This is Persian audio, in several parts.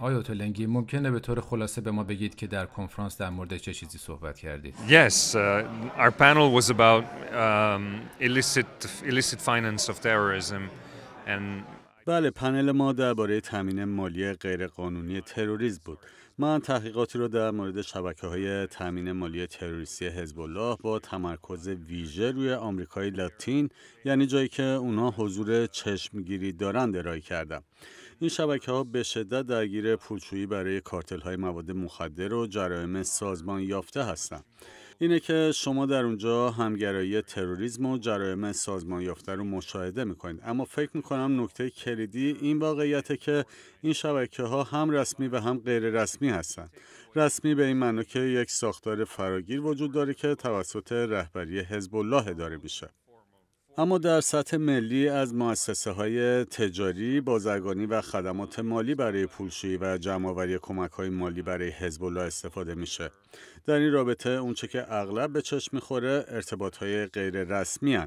آیا تلنگی ممکنه به طور خلاصه به ما بگید که در کنفرانس در مورد چه چیزی صحبت کردید؟ Yes, our بله پنل ما درباره تامین مالی غیرقانونی تروریسم بود. من تحقیقاتی رو در مورد شبکه های تامین مالی تروریستی حزب الله با تمرکز ویژه روی آمریکای لاتین یعنی جایی که اونا حضور چشمگیری دارند ارائه کردم. این شبکه ها به شدت درگیر پولشویی برای کارتل های مواد مخدر و جرایم سازمان یافته هستند. اینه که شما در اونجا همگرایی تروریسم و جرائم سازمان یافته رو مشاهده میکنید اما فکر میکنم نکته کلیدی این واقعیته که این شبکه ها هم رسمی و هم غیر رسمی هستند رسمی به این معنی که یک ساختار فراگیر وجود داره که توسط رهبری حزب الله اداره میشه اما در سطح ملی از مؤسسه های تجاری، بازرگانی و خدمات مالی برای پولشویی و جمعآوری کمک های مالی برای حزب الله استفاده میشه. در این رابطه اونچه که اغلب به چشم میخوره ارتباط های غیر رسمی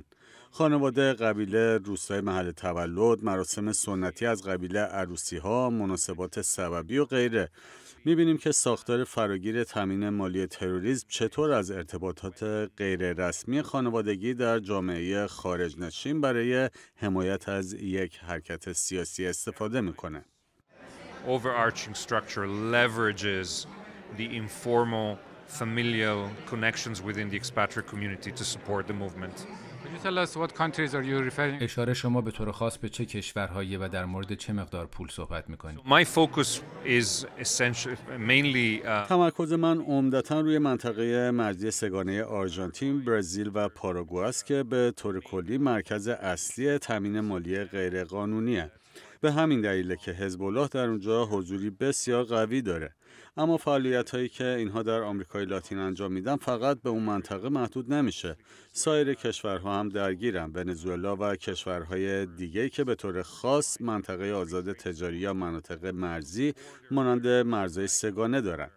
خانواده قبیله روستای محل تولد مراسم سنتی از قبیله عروسی ها مناسبات سببی و غیره میبینیم که ساختار فراگیر تامین مالی تروریسم چطور از ارتباطات غیررسمی خانوادگی در جامعه خارج نشین برای حمایت از یک حرکت سیاسی استفاده میکنه. Overarching structure leverages the informal familial connections within the expatriate community to support the movement. اشاره شما به طور خاص به چه کشورهایی و در مورد چه مقدار پول صحبت میکنید؟ uh, تمرکز من عمدتا روی منطقه مرزی سگانه آرژانتین، برزیل و پاراگواس است که به طور کلی مرکز اصلی تامین مالی غیرقانونی غیرقانونیه. به همین دلیله که حزب الله در اونجا حضوری بسیار قوی داره اما فعالیت هایی که اینها در آمریکای لاتین انجام میدن فقط به اون منطقه محدود نمیشه سایر کشورها هم درگیرن ونزوئلا و کشورهای دیگه که به طور خاص منطقه آزاد تجاری یا مناطق مرزی مانند مرزهای سگانه دارن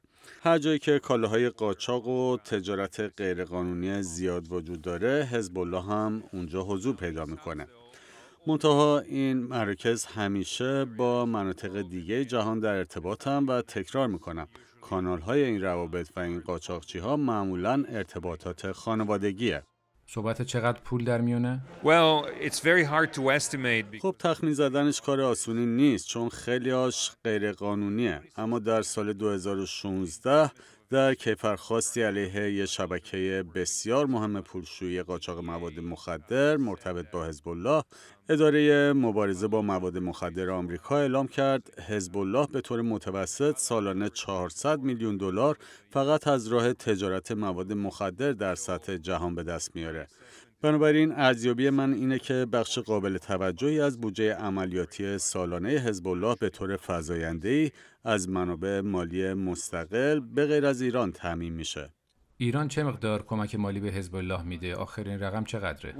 هر جایی که کالاهای قاچاق و تجارت غیرقانونی زیاد وجود داره حزب الله هم اونجا حضور پیدا میکنه منتها این مرکز همیشه با مناطق دیگه جهان در ارتباطم و تکرار میکنم کانال های این روابط و این قاچاقچی ها معمولا ارتباطات خانوادگیه صحبت چقدر پول در میونه؟ well, it's خب تخمین زدنش کار آسونی نیست چون خیلی هاش غیر قانونیه اما در سال 2016 در کیفرخواستی علیه یه شبکه بسیار مهم پولشویی قاچاق مواد مخدر مرتبط با حزب الله اداره مبارزه با مواد مخدر آمریکا اعلام کرد حزب الله به طور متوسط سالانه 400 میلیون دلار فقط از راه تجارت مواد مخدر در سطح جهان به دست میاره بنابراین ارزیابی من اینه که بخش قابل توجهی از بودجه عملیاتی سالانه حزب الله به طور فزاینده‌ای از منابع مالی مستقل به غیر از ایران تعمین میشه. ایران چه مقدار کمک مالی به حزب الله میده؟ آخرین رقم چقدره؟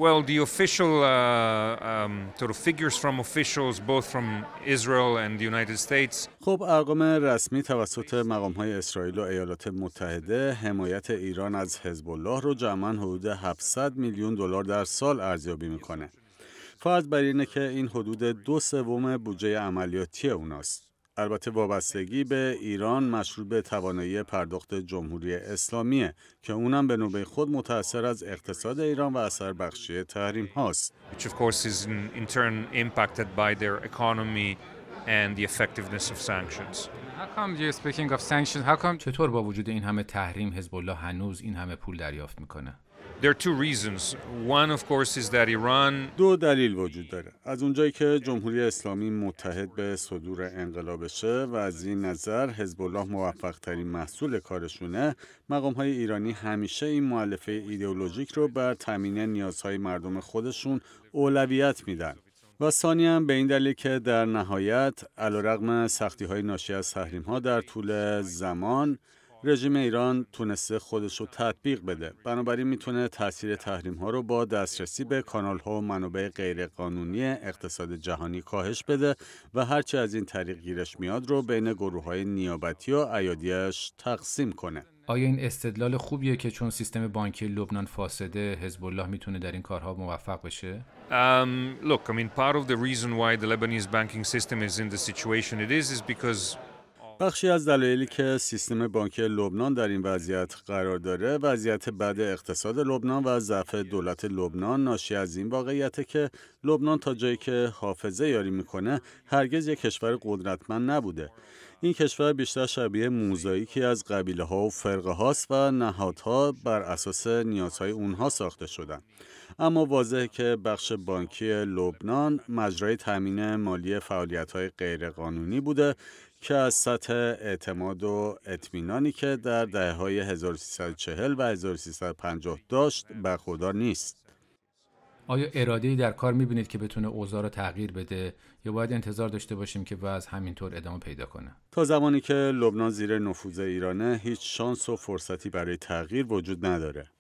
خب ارقام رسمی توسط مقام های اسرائیل و ایالات متحده حمایت ایران از حزب الله رو جمعا حدود 700 میلیون دلار در سال ارزیابی میکنه. فرض بر اینه که این حدود دو سوم بودجه عملیاتی اوناست. البته وابستگی به ایران مشروط به توانایی پرداخت جمهوری اسلامیه که اونم به نوبه خود متأثر از اقتصاد ایران و اثر بخشی تحریم هاست. of course impacted by their economy and the effectiveness of sanctions. چطور با وجود این همه تحریم حزب الله هنوز این همه پول دریافت میکنه؟ دو دلیل وجود داره از اونجایی که جمهوری اسلامی متحد به صدور انقلابشه و از این نظر حزب الله موفق ترین محصول کارشونه مقام های ایرانی همیشه این معلفه ایدئولوژیک رو بر تامین نیازهای مردم خودشون اولویت میدن و ثانی هم به این دلیل که در نهایت علیرغم سختی های ناشی از تحریم ها در طول زمان رژیم ایران تونسته خودش رو تطبیق بده بنابراین میتونه تاثیر تحریم ها رو با دسترسی به کانال ها و منابع غیرقانونی اقتصاد جهانی کاهش بده و هرچه از این طریق گیرش میاد رو بین گروه های نیابتی و ایادیش تقسیم کنه آیا این استدلال خوبیه که چون سیستم بانکی لبنان فاسده حزب الله میتونه در این کارها موفق بشه؟ Um, look, I mean, part of the reason why the Lebanese banking system is in the situation it is is because بخشی از دلایلی که سیستم بانکی لبنان در این وضعیت قرار داره وضعیت بد اقتصاد لبنان و ضعف دولت لبنان ناشی از این واقعیته که لبنان تا جایی که حافظه یاری میکنه هرگز یک کشور قدرتمند نبوده این کشور بیشتر شبیه موزاییکی از قبیله ها و فرقه هاست و نهادها بر اساس نیازهای اونها ساخته شدن اما واضحه که بخش بانکی لبنان مجرای تامین مالی فعالیت های غیرقانونی بوده که از سطح اعتماد و اطمینانی که در دهه های 1340 و 1350 داشت خدا نیست. آیا اراده در کار میبینید که بتونه اوضاع رو تغییر بده یا باید انتظار داشته باشیم که وضع همینطور ادامه پیدا کنه تا زمانی که لبنان زیر نفوذ ایرانه هیچ شانس و فرصتی برای تغییر وجود نداره